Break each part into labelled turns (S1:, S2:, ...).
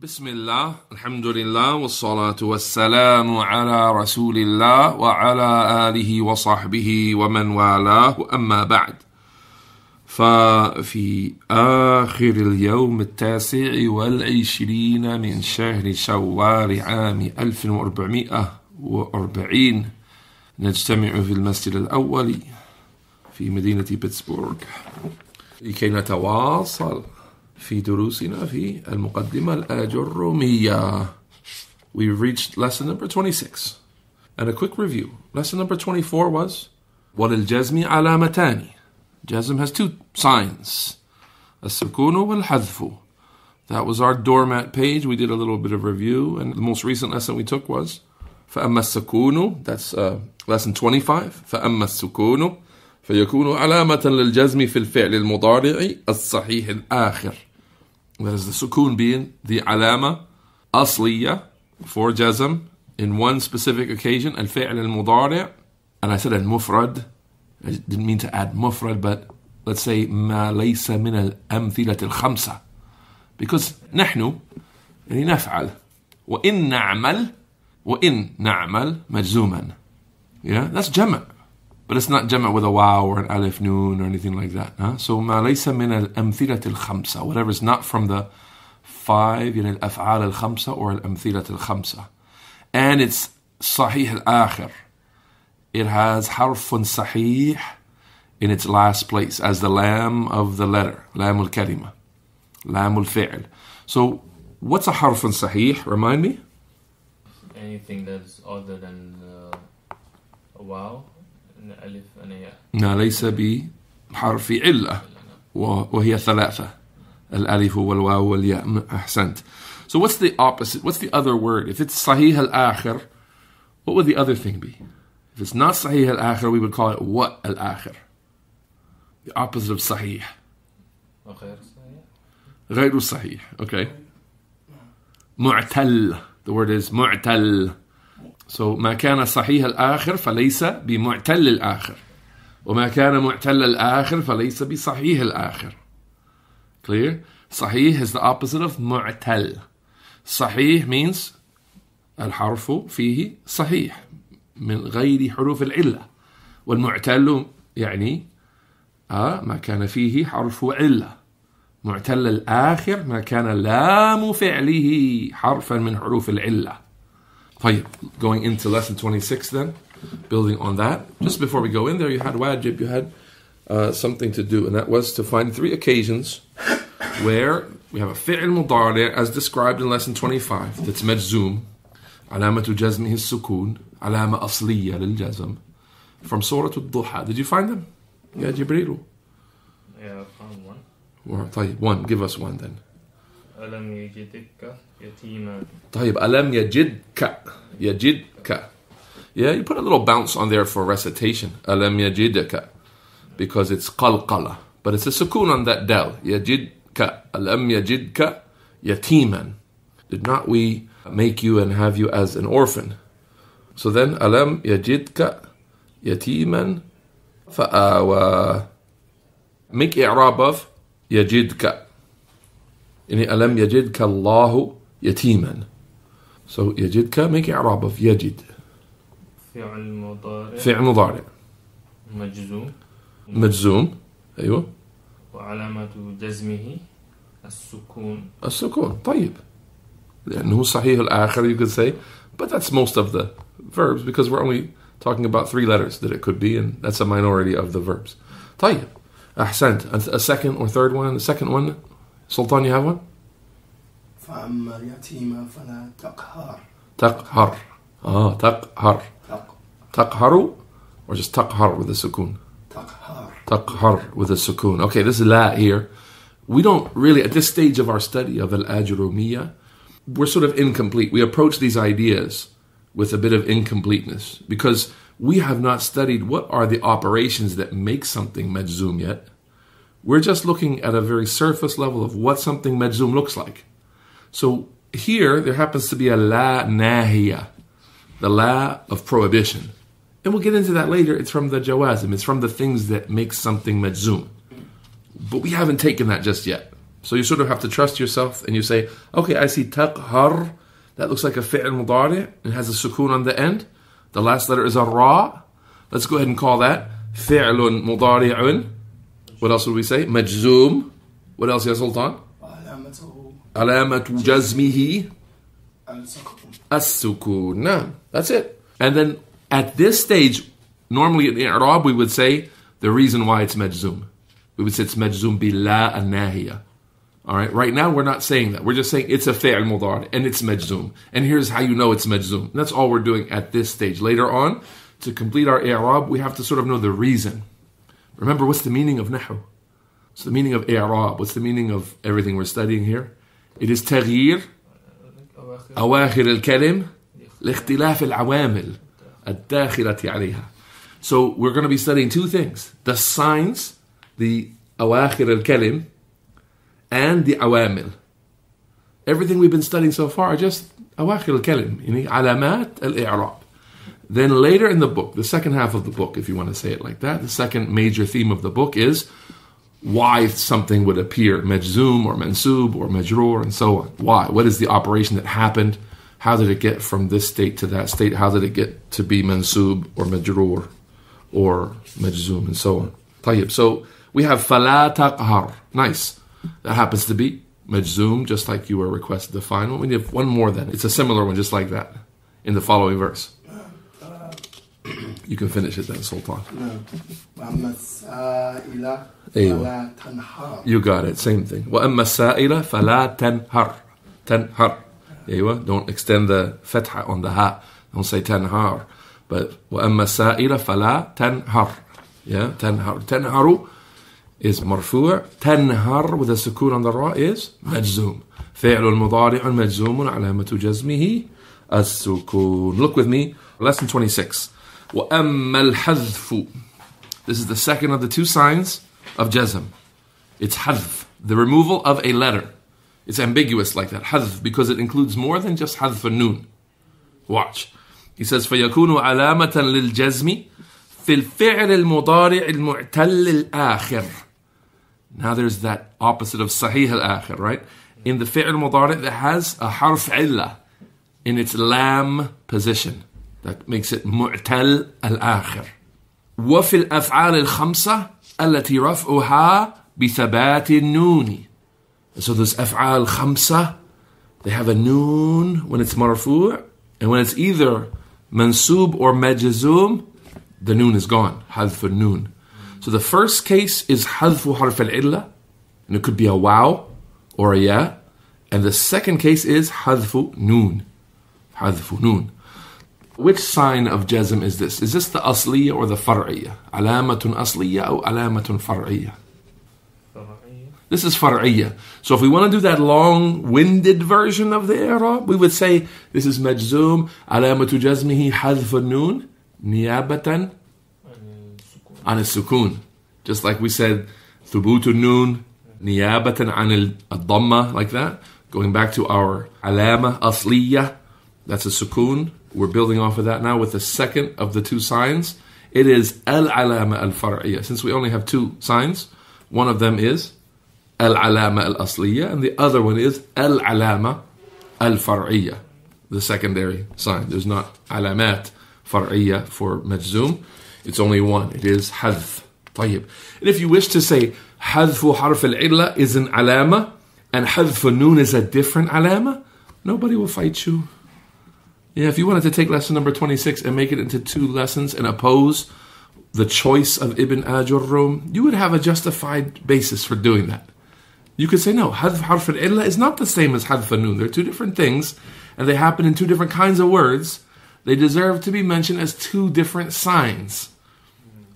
S1: بسم الله الحمد لله والصلاة والسلام على رسول الله وعلى آله وصحبه ومن والاه وأما بعد ففي آخر اليوم التاسع والعشرين من شهر شوال عام 1440 نجتمع في المسجد الأول في مدينة بيتسبورغ لكي نتواصل في دروسنا في المقدمة الأجرومية We've reached lesson number 26 And a quick review Lesson number 24 was وللجزم علامتان Jazm has two signs السكون والحذف That was our doormat page. We did a little bit of review, and the most recent lesson we took was فَأَمَّا السَّكُونُ That's uh, lesson 25. فَأَمَّا السُّكُونُ فيكون علامة للجزم في الفعل المضارع الصحيح الآخر There's the sukun being the علامة أصلية for jazm in one specific occasion الفعل المضارع and I said المفرد I didn't mean to add مفرد but let's say ما ليس من الأمثلة الخمسة because نحن يعني نفعل وإن نعمل وإن نعمل مجزوما yeah that's جمع But it's not jama with a wow or an alif noon or anything like that. Huh? So min al من الأمثلة الخمسة whatever is not from the five يعني al الخمسة or al-amthila al الخمسة. And it's sahih al-akhir. It has harfun sahih in its last place as the lamb of the letter. al لام Lamb al fil So what's a harfun sahih? Remind me. Anything that's other than uh, wow. ألف ليس بحرف علة وهي ثلاثة الألف والواو والياء أحسنت So what's the opposite? What's the other word? If it's صحيح الآخر, what would the other thing be? If it's not صحيح الآخر, we would call it what الآخر, The opposite of صحيح. غير صحيح okay معتل the word is معتل so ما كان صحيح الآخر فليس بمعتل الآخر وما كان معتل الآخر فليس بصحيح الآخر clear صحيح is the opposite of معتل صحيح means الحرف فيه صحيح من غير حروف العلة والمعتل يعني آه ما كان فيه حرف علة معتل الآخر ما كان لام فعله حرفا من حروف العلة going into lesson 26 then, building on that. Just before we go in there, you had wajib, you had uh, something to do, and that was to find three occasions where we have a fi'l mudari as described in lesson 25 that's majzoom, alamatu jazmi his sukun, alama asliya lil jazm, from Surah al-Duha. Did you find them? Yeah, Jibreel. Yeah, I found one. One, give us one then. ألم يجدك يتيما طيب ألم يجدك يجدك Yeah, you put a little bounce on there for recitation. Alam yajidaka. Because it's qalqala. But it's a sukun on that dal. Yajidka. Alam yajidka yatiman. Did not we make you and have you as an orphan? So then, alam yajidka yatiman fa'awa. Uh, make إعراب of yajidka. يعني ألم يجدك الله يتيما so يجدك make إعراب يجد فعل مضارع فعل مضارع مجزوم مجزوم أيوه وعلامة جزمه السكون السكون طيب لأنه صحيح الآخر you could say but that's most of the verbs because we're only talking about three letters that it could be and that's a minority of the verbs طيب أحسنت a second or third one the second one Sultan, you have one? فأما اليتيم فلا تقهر تقهر آه تقهر تقهر or just تَقْهَرْ with a سُكْون تَقْهَرْ تَقْهَرْ with a سُكْون Okay, this is la here. We don't really, at this stage of our study of al we're sort of incomplete. We approach these ideas with a bit of incompleteness because we have not studied what are the operations that make something مَجْزُومَ yet. We're just looking at a very surface level of what something medzum looks like. So here there happens to be a la nahiya, the la of prohibition. And we'll get into that later. It's from the jawazim. It's from the things that make something medzum. But we haven't taken that just yet. So you sort of have to trust yourself and you say, okay, I see taqhar. That looks like a fi'l mudari. It has a sukun on the end. The last letter is a ra. Let's go ahead and call that fi'lun mudari'un. What else would we say? Majzum. What else, Ya Sultan? Alamatu jazmihi. As-sukun. No, that's it. And then at this stage, normally in Arab we would say the reason why it's majzum. We would say it's majzum bila anahiya. All right. Right now we're not saying that. We're just saying it's a fi'l mudar and it's majzum. And here's how you know it's majzum. that's all we're doing at this stage. Later on, to complete our i'rab, we have to sort of know the reason. Remember, what's the meaning of Nahu? What's the meaning of I'rab? What's the meaning of everything we're studying here? It is تغيير أواخر al-Awamil ad-Dahira عليها. So we're going to be studying two things. The signs, the al الكلم, and the awamil. Everything we've been studying so far are just أواخر الكلم, Alamat al الإعراب. Then later in the book, the second half of the book, if you want to say it like that, the second major theme of the book is why something would appear mejzum or mensub or mejrur and so on. Why? What is the operation that happened? How did it get from this state to that state? How did it get to be mensub or mejrur or mejzum and so on? Tayyib. So we have fala taqhar. Nice. That happens to be majzoom, just like you were requested to find. We need one more then. It's a similar one, just like that, in the following verse. You can finish it then, Sultan. No. You got it, same thing. وَأَمَّا السَّائِلَ فَلَا تَنْهَرْ تَنْهَرْ أيوة. Don't extend the fatha on the ha. Don't say تَنْهَرْ. But وَأَمَّا السَّائِلَ فَلَا تَنْهَرْ Yeah, تَنْهَرْ تَنْهَرُ is مرفوع تنهر with a sukun on the ra is مجزوم فعل المضارع مجزوم علامة جزمه السكون Look with me, lesson 26. وَأَمَّا This is the second of the two signs of jazm. It's hadf, the removal of a letter. It's ambiguous like that, hadf, because it includes more than just hadf and noon. Watch. He says, فَيَكُونُ عَلَامَةً لِلْجَزْمِ فِي الْفِعْلِ الْمُضَارِعِ الْمُعْتَلِّ الْآخِرِ Now there's that opposite of sahih al-akhir, right? In the fi'l mudari' that has a harf illah in its lam position. That makes it mu'tal al-akhir. وفي الأفعال الخمسة التي رفعها بثبات النون. So those أفعال خمسة, they have a noon when it's marfu' and when it's either mansub or مجزوم the noon is gone. حذف noon. So the first case is حذف حرف العلة, and it could be a wow or a ya. And the second case is حذف noon. حذف noon. Which sign of Jazm is this? Is this the asliya or the far'iyya? Alamatun asliya or alamatun far'iyya? This is far'iyya. So if we want to do that long-winded version of the i'rab, we would say this is majzum alamatu jazmihi hadf nun niyabatan an sukun. Just like we said thubutu nun niyabatan an al-dhamma like that. Going back to our alama asliya, that's a sukun we're building off of that now with the second of the two signs. It is al alama al far'iyya. Since we only have two signs, one of them is al alama al asliya, and the other one is al alama al far'iyya, the secondary sign. There's not alamat far'iyya for majzum. It's only one. It is hadf. طيب. And if you wish to say hadfu harf al is an alama and hadfu noon is a different alama, nobody will fight you. Yeah, if you wanted to take lesson number 26 and make it into two lessons and oppose the choice of Ibn Ajurrum, you would have a justified basis for doing that. You could say, no, Hadf Harf al is not the same as Hadf Nun. They're two different things, and they happen in two different kinds of words. They deserve to be mentioned as two different signs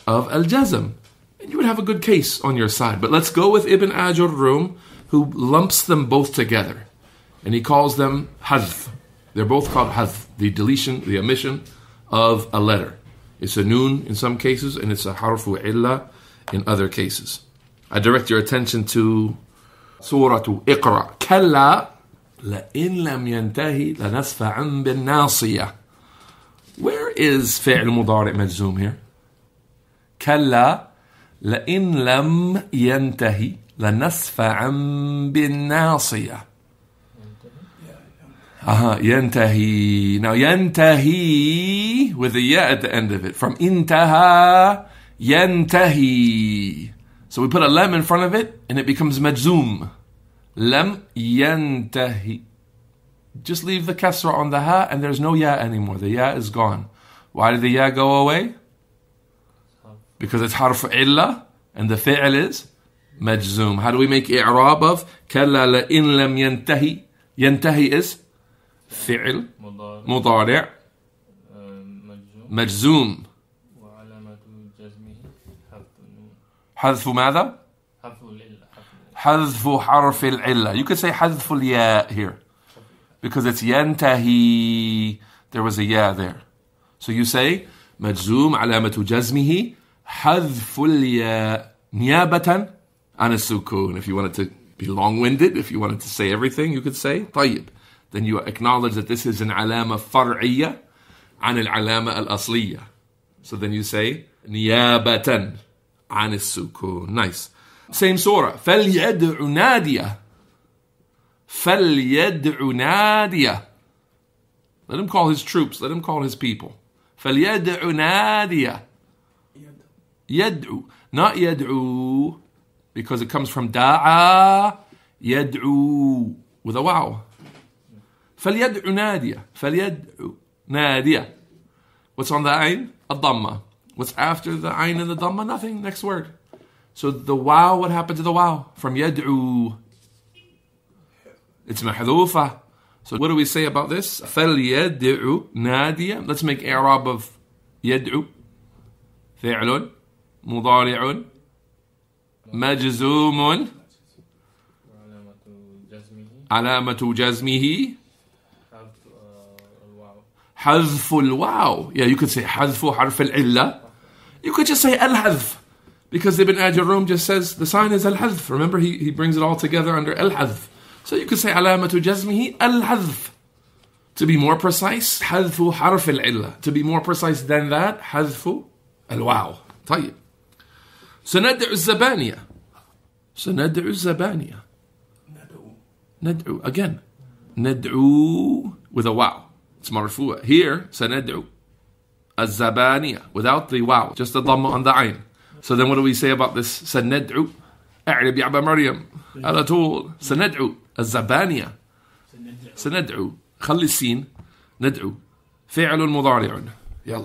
S1: of Al Jazm. And you would have a good case on your side. But let's go with Ibn Ajurrum, who lumps them both together, and he calls them Hadf. They're both called the deletion, the omission of a letter. It's a noon in some cases, and it's a harfu illa in other cases. I direct your attention to Surah Iqra. Kalla لَإِن لَمْ يَنْتَهِ لَنَسْفَعًا بِالنَّاصِيَةِ Where is فعل مضارع مجزوم here? كلا لَإِن لَمْ يَنْتَهِ لَنَسْفَعًا بِالنَّاصِيَةِ uh-huh. Yantahi. Now yantahi with the ya at the end of it. From intaha yantahi. So we put a lam in front of it and it becomes majzum, Lam yantahi. Just leave the kasra on the ha and there's no ya anymore. The ya is gone. Why did the ya go away? Because it's harf illa and the fi'l is majzum. How do we make i'rab of kalla la in lam yantahi? Yantahi is فعل مضارع مجزوم حذف ماذا؟ حذف حرف العلة you could say حذف الياء here because it's ينتهي there was a ياء there so you say مجزوم علامة جزمه حذف الياء نيابة عن السكون if you wanted to be long-winded if you wanted to say everything you could say طيب then you acknowledge that this is an alama far'iyya an al-alama al So then you say, niyabatan an sukun. Nice. Same surah. فَلْيَدْعُ نَادِيَ فَلْيَدْعُ نَادِيَ. Let him call his troops. Let him call his people. فَلْيَدْعُ نَادِيَ يَدْعُ Not يَدْعُ because it comes from da'a يَدْعُ with a wow. فَلِيَدْعُ نادية فَلِيَدْعُ نادية What's on the ayn? A dhamma. What's after the ayn and the dhamma? Nothing. Next word. So the wow, what happened to the wow? From yad'u. It's mahdufa. So what do we say about this? فَلْيَدْعُ نَادِيًا Let's make Arab of يدعو فعل مضارع مجزوم علامة جزمه حذف الواو yeah you could say حذف حرف illa. you could just say الحذف because Ibn Ajir just says the sign is al-hadf. Remember, he, he brings it all together under al-hadf. So you could say alamatu jazmihi al-hadf. To be more precise, hadfu harf al-illa. To be more precise than that, hadfu al-waw. طيب. سندعو الزبانية. سندعو الزبانية. ندعو. Again. ندعو with a wow. It's marfu'a. Here, sanad'u. Az-zabaniya. Without the wow. Just the dhamma on the ayn. So then what do we say about this? Sanad'u. أعرب يا أبا مريم على طول سندعو الزبانية سندعو خلي السين ندعو فعل مضارع يلا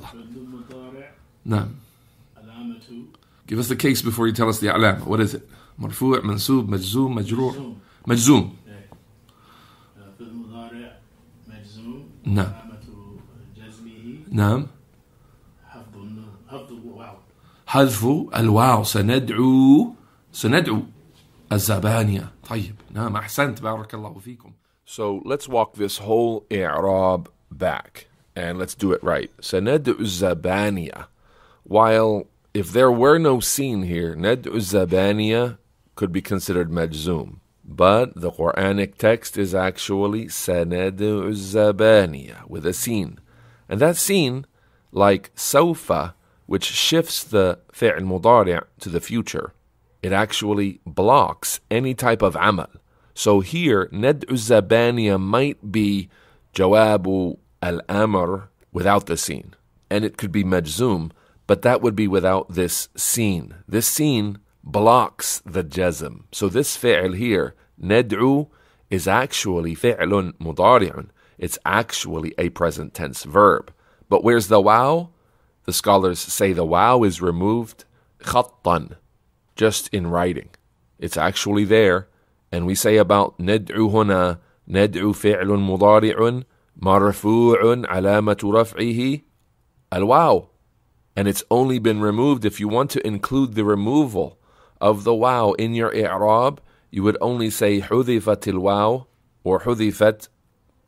S1: نعم Give us the case before you tell us the علامة. What is it? مرفوع منسوب مجزوم مجرور مجزوم نعم نعم حذف الواو سندعو سندعو الزبانية طيب نعم أحسنت بارك الله فيكم So let's walk this whole إعراب back and let's do it right سندعو الزبانية While if there were no scene here ندعو الزبانية could be considered مجزوم but the Quranic text is actually Sanad Uzzabaniya with a scene. And that scene, like Sawfa, which shifts the fi'l mudari' to the future, it actually blocks any type of amal. So here, Ned Uzzabaniya might be Jawabu al Amr without the scene. And it could be Majzum, but that would be without this scene. This scene blocks the jazm. So this fi'l here, ned'u, is actually fi'lun mudari'un. It's actually a present tense verb. But where's the wow? The scholars say the wow is removed khattan, just in writing. It's actually there. And we say about ned'u huna, ned'u fi'lun mudari'un, marfu'un alamatu raf'ihi, al-wow. And it's only been removed if you want to include the removal of the wow in your i'rab, you would only say hudifatil wow or hudifat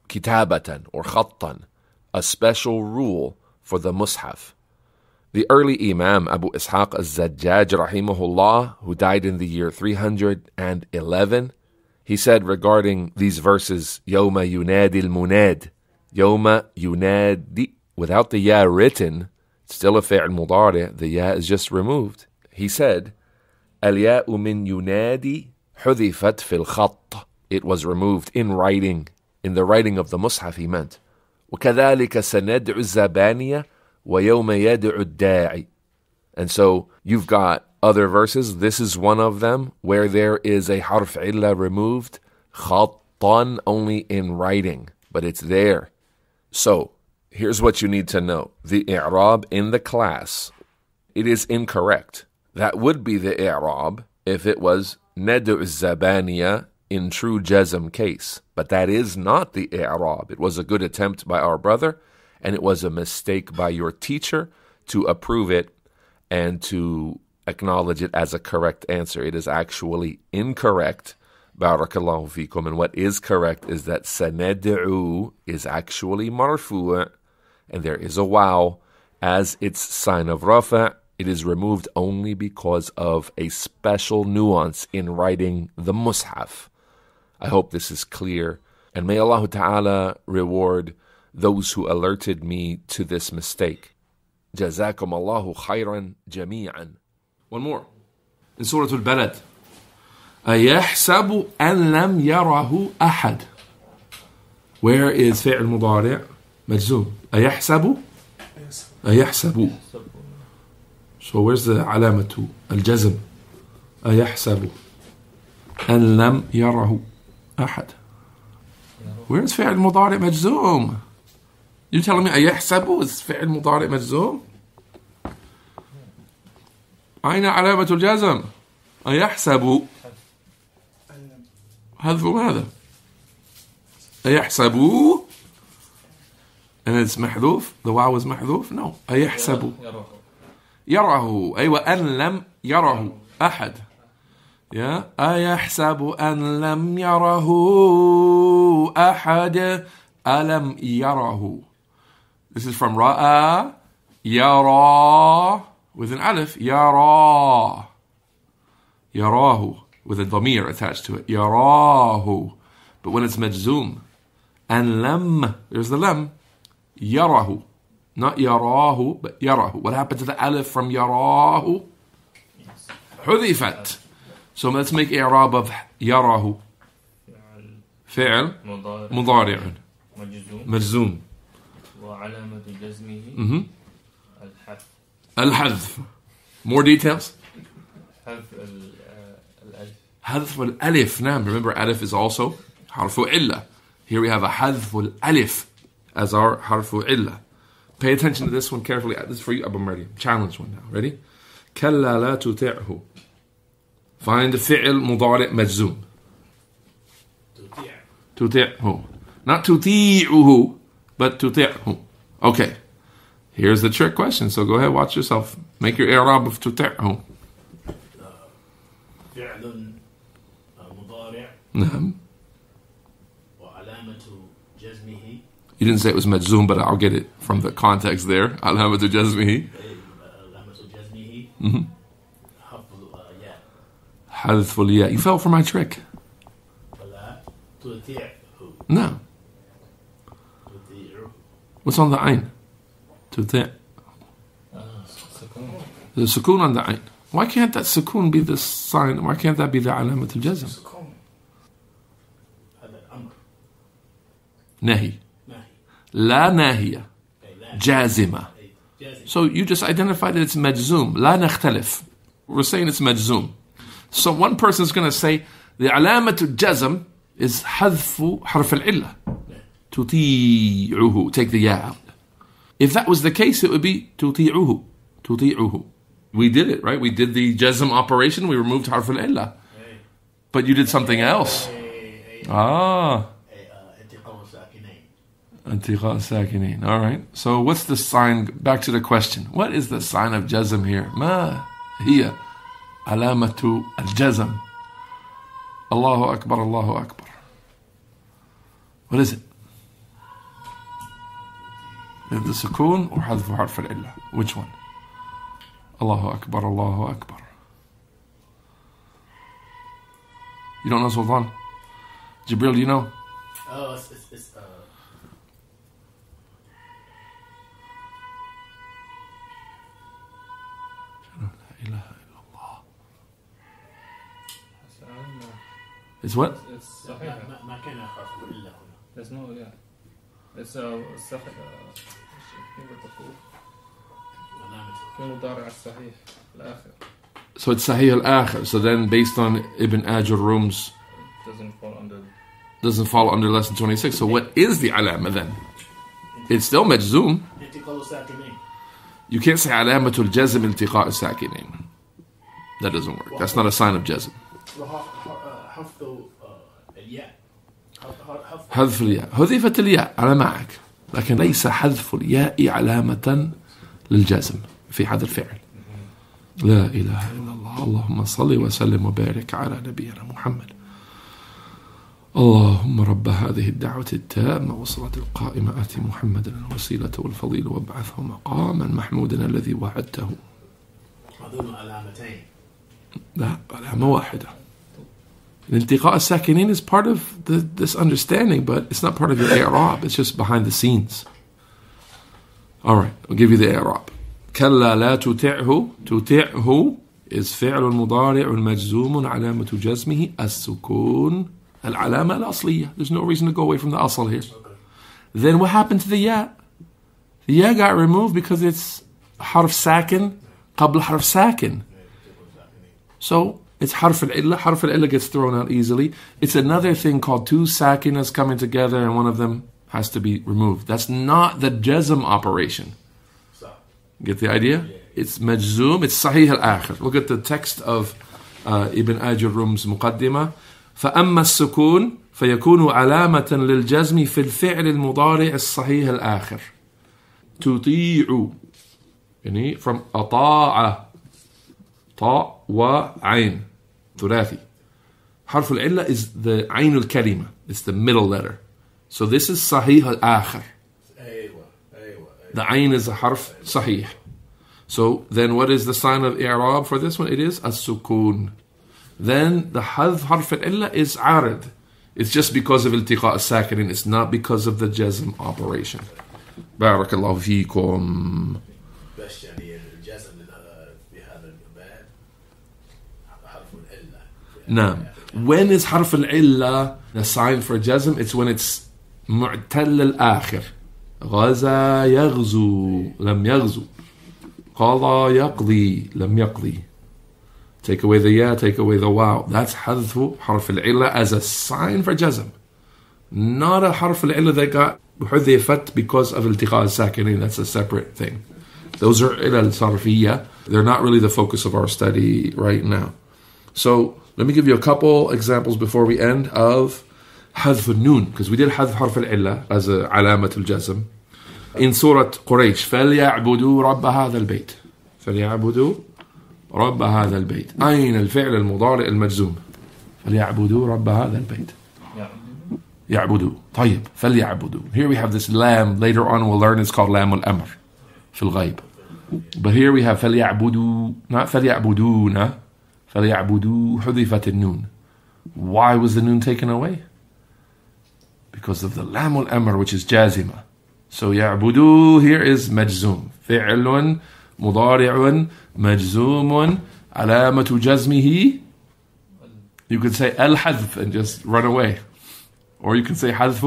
S1: kitabatan or khattan, a special rule for the mushaf. The early Imam Abu Ishaq al-Zajjaj rahimahullah, who died in the year 311, he said regarding these verses, Yoma yunadil al-munad, Yoma yunadi, without the ya written, still a fi'l mudari, the ya is just removed. He said, الياء من ينادي حذفت في الخط It was removed in writing In the writing of the mushaf. he meant وكذلك سندعو الزبانية ويوم يدعو الداعي And so you've got other verses. This is one of them where there is a harf illa removed, khattan only in writing, but it's there. So here's what you need to know: the i'rab in the class, it is incorrect. That would be the i'rab if it was Nedu Zabaniya in true Jezm case. But that is not the i'rab. It was a good attempt by our brother, and it was a mistake by your teacher to approve it and to acknowledge it as a correct answer. It is actually incorrect. Barakallahu fikum. And what is correct is that sanad'u is actually marfu', and there is a wow as its sign of rafa' It is removed only because of a special nuance in writing the Mus'haf. I hope this is clear. And may Allah Ta'ala reward those who alerted me to this mistake. Jazakum Allahu khairan, جميعا. One more. In Surah Al-Balad. Ayaḥsabu an lam yarahu ahad Where is فعل مضارع مجزوم؟ Ayaḥsabu. Ayaḥsabu. So where's the علامة الجزم أيحسب أن لم يره أحد Where's فعل مضارع مجزوم You telling me أيحسب is فعل مضارع مجزوم أين علامة الجزم أيحسب حذف ماذا أيحسب and it's محذوف the واو is محذوف no أيحسب أيحسبوا يرعه أيوة أن لم يره أحد يا أيحسب أن لم يره أحد ألم يره This is from رأى يرى with an alif يرى يراه with a dhamir attached to it يراه but when it's majzoom أن لم there's the لم يره Not yarahu, but yarahu. What happened to the Aleph from yarahu? Hudifat. So let's make i'rab of yarahu. فعل مضارع مجزوم وعلامة جزمه الحذف الحذف More details? حذف الألف نعم remember ألف is also حرف علة Here we have a حذف الألف as our حرف علة Pay attention to this one carefully. Uh, this is for you, Abu Maryam. Challenge one now. Ready? كلا لا Find the fi'l مضارع مجزوم. تطيعه. Not تطيعه, but تطيعه. Okay. Here's the trick question. So go ahead, watch yourself. Make your i'rab of تطيعه. فعل نعم. You didn't say it was majzum, but I'll get it from the context there. Alhamdulillah jazmihi. mm mm-hmm. You fell for my trick. No. What's on the ayn? To the ah, the sukun on the ayn. Why can't that sukun be the sign? Why can't that be the alamat al jazm? Nahi. La nahiya. Jazima. So you just identify that it's majzum. La nakhtalif. We're saying it's majzum. So one person is going to say the to jazm is hadfu harf al illa. Tuti'uhu. Take the ya out. If that was the case, it would be tuti'uhu. Tuti'uhu. We did it, right? We did the jazm operation. We removed harf al illa. But you did something else. Ah. All right. So what's the sign? Back to the question. What is the sign of Jezim here? Ma hiya alamatu al-jazm. Allahu Akbar, Allahu Akbar. What is it? The sukun or harf al العلة? Which one? Allahu Akbar, Allahu Akbar. You don't know Sultan? Jibril, do you know? Oh, it's, it's, it's uh... ilaha illallah. It's what? It's, no, yeah. It's uh, So it's Sahih al-Akhir. So then, based on Ibn Ajurum's Rums, doesn't fall under doesn't fall under lesson 26. So what is the alama then? It's still majzoom. You can't say علامة الجزم التقاء الساكنين. That doesn't work. That's not a sign of jazm. حذف الياء حذفت الياء أنا معك لكن ليس حذف الياء علامة للجزم في هذا الفعل لا إله إلا الله اللهم صل وسلم وبارك على نبينا محمد اللهم رب هذه الدعوة التامة والصلاة القائمة آت محمدا الوسيلة والفضيل وابعثه مقاما محمودا الذي وعدته أظن علامتين لا علامة واحدة الالتقاء الساكنين is part of the, this understanding but it's not part of your إعراب it's just behind the scenes all right I'll give you the إعراب كلا لا تطعه تطعه is فعل مضارع مجزوم علامة جزمه السكون Al-alama al-asliya. There's no reason to go away from the asl here. Then what happened to the ya? The ya got removed because it's harf sakin, qabl harf sakin. So it's harf al-illa. Harf al-illa gets thrown out easily. It's another thing called two sakinas coming together and one of them has to be removed. That's not the jazm operation. Get the idea? It's majzum, it's sahih al-akhir. Look at the text of uh, Ibn Ajurum's Muqaddimah. فأما السكون فيكون علامة للجزم في الفعل المضارع الصحيح الآخر تطيع يعني from أطاع طاء وعين ثلاثي حرف العلة is the عين الكلمة it's the middle letter so this is صحيح الآخر أيوة،, أيوة أيوة the عين is a حرف صحيح so then what is the sign of إعراب for this one it is السكون then the hadh harf illa is arid. It's just because of iltiqa as-sakinin. It's not because of the jazm operation. Barakallahu feekum. نعم uh, when is حرف العلة the sign for jazm it's when it's al-akhir. غزا يغزو لم يغزو قضى يقضي لم يقضي Take away the ya, take away the wow. That's hadthu harf al as a sign for jazm. Not a harf al that got hudhifat because of iltiqa al That's a separate thing. Those are illa al-sarfiyya. They're not really the focus of our study right now. So let me give you a couple examples before we end of hadf noon, Because we did hadf harf al as a alamat al-jazm. In Surah Quraysh, فَلْيَعْبُدُوا رَبَّ هَذَا الْبَيْتِ فَلْيَعْبُدُوا رب هذا البيت أين الفعل المضارع المجزوم فليعبدوا رب هذا البيت يعبدوا طيب فليعبدوا here we have this lamb later on we'll learn it's called lamb الأمر في الغيب but here we have فليعبدوا not فليعبدون فليعبدوا حذفت النون why was the noon taken away because of the lamb الأمر which is جازمة so يعبدوا here is مجزوم فعل مضارع مجزوم علامة جزمه You could say الحذف and just run away. Or you can say حذف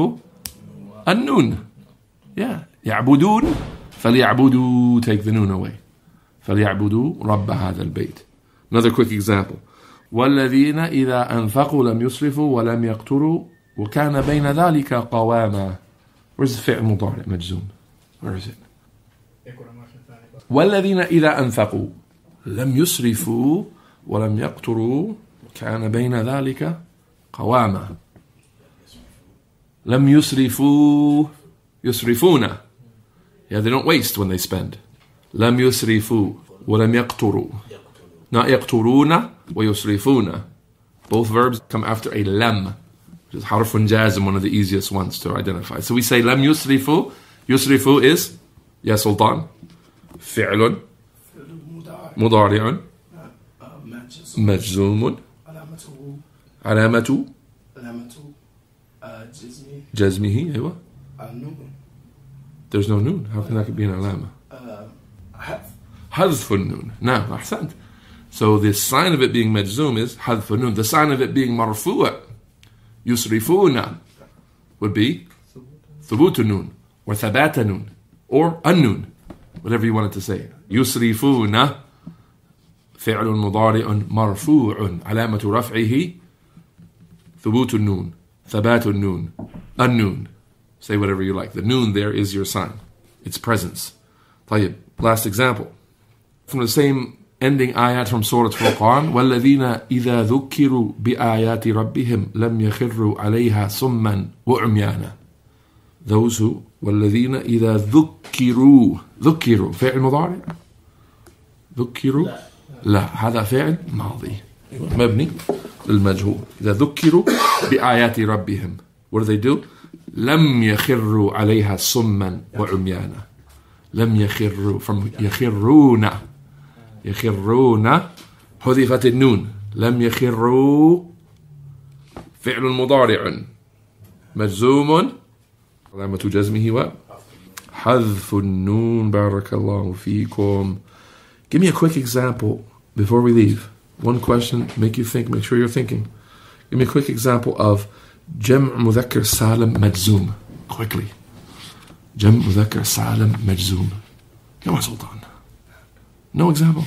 S1: النون. Yeah. يعبدون فليعبدوا take the noon away. فليعبدوا رب هذا البيت. Another quick example. والذين إذا أنفقوا لم يسرفوا ولم يقتروا وكان بين ذلك قواما. Where's the فعل مضارع مجزوم? Where is it? والذين إذا أنفقوا لم يسرفوا ولم يقتروا كان بين ذلك قواما لم يسرفوا يسرفون yeah they don't waste when they spend لم يسرفوا ولم يقتروا not يقترون ويسرفون both verbs come after a لم which is حرف jazm one of the easiest ones to identify so we say لم يسرفوا يسرفوا is yes sultan فعل مضارع مجزوم علامة جزمه أيوة There's no noon. How can that be an alama? حذف noon. Now, ahsant. So the sign of it being majzum is حذف noon. The sign of it being marfu'a, yusrifuna, would be ثبوت النون or thabata or النون whatever you wanted to say. يسرفون فعل مضارع مرفوع علامة رفعه ثبوت النون ثبات النون النون Say whatever you like. The noon there is your sign. It's presence. طيب. Last example. From the same ending ayat from Surah Al-Quran: وَالَّذِينَ إِذَا ذُكِّرُوا بِآيَاتِ رَبِّهِمْ لَمْ يَخِرُّوا عَلَيْهَا سُمًّا وَعُمْيَانًا those who والذين إذا ذكروا ذكروا فعل مضارع ذكروا لا. لا هذا فعل ماضي مبني للمجهول إذا ذكروا بآيات ربهم what do they do لم يخروا عليها صما وعميانا لم يخروا from يخرون يخرون حذفت النون لم يخروا فعل مضارع مجزوم علامة جزمه و حذف النون بارك الله فيكم Give me a quick example before we leave. One question, make you think, make sure you're thinking. Give me a quick example of جمع مذكر سالم مجزوم. Quickly. جمع مذكر سالم مجزوم. Come on, Sultan. No example.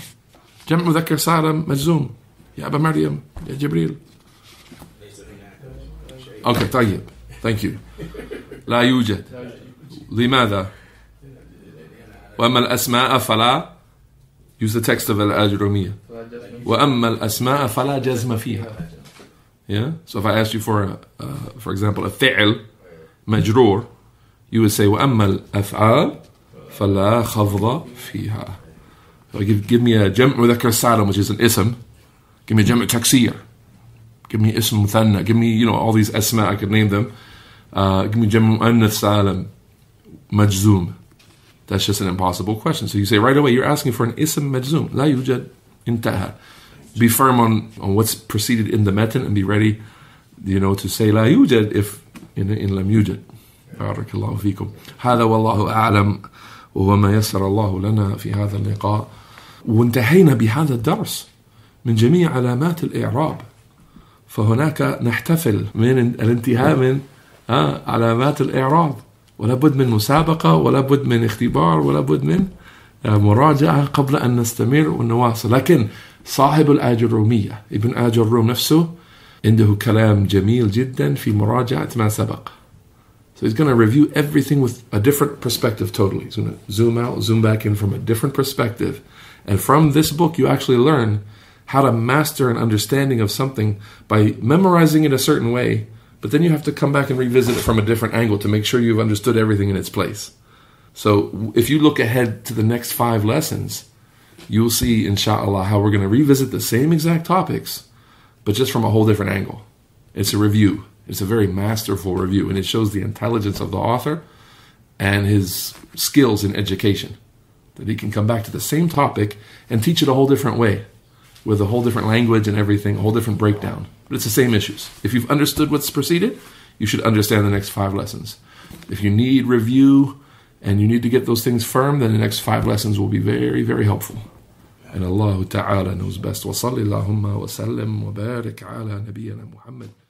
S1: جمع مذكر سالم مجزوم. يا أبا مريم يا جبريل. Okay, طيب. Thank you. لا يوجد لماذا وأما الأسماء فلا use the text of الأجرومية وأما الأسماء فلا جزم فيها yeah so if I asked you for a, uh, for example a فعل مجرور you would say وأما الأفعال فلا خفض فيها so give, give me a جمع مذكر سالم which is an ism give me a جمع تكسير give me ism مثنى give me you know all these أسماء I could name them Uh, give me Jim Mu'annath Majzum. That's just an impossible question. So you say right away, you're asking for an Ism Majzum. لا يوجد intaha. Be firm on, on what's preceded in the metin and be ready, you know, to say لا يوجد if in, in Lam yujad. بارك الله فيكم هذا والله أعلم وما يسر الله لنا في هذا اللقاء وانتهينا بهذا الدرس من جميع علامات الإعراب فهناك نحتفل من الانتهاء من علامات الإعراض ولا بد من مسابقة ولا بد من اختبار ولا بد من مراجعة قبل أن نستمر ونواصل لكن صاحب الآجرومية ابن آجروم نفسه عنده كلام جميل جدا في مراجعة ما سبق So he's going to review everything with a different perspective totally. He's going to zoom out, zoom back in from a different perspective. And from this book, you actually learn how to master an understanding of something by memorizing it a certain way but then you have to come back and revisit it from a different angle to make sure you've understood everything in its place. So if you look ahead to the next five lessons, you'll see, inshallah, how we're going to revisit the same exact topics, but just from a whole different angle. It's a review. It's a very masterful review, and it shows the intelligence of the author and his skills in education. That he can come back to the same topic and teach it a whole different way, with a whole different language and everything, a whole different breakdown. But it's the same issues. If you've understood what's preceded, you should understand the next five lessons. If you need review and you need to get those things firm, then the next five lessons will be very, very helpful. And Allah Ta'ala knows best. وصلى wa وسلم وبارك على نبينا Muhammad.